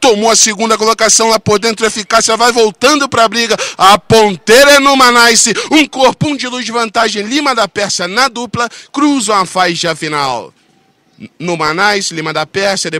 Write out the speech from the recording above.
Tomou a segunda colocação lá por dentro, eficácia vai voltando para a briga. A ponteira é no Manaice, um corpo, um de luz de vantagem. Lima da Pérsia na dupla, cruzam a faixa final. No Manaus Lima da Pérsia, depois.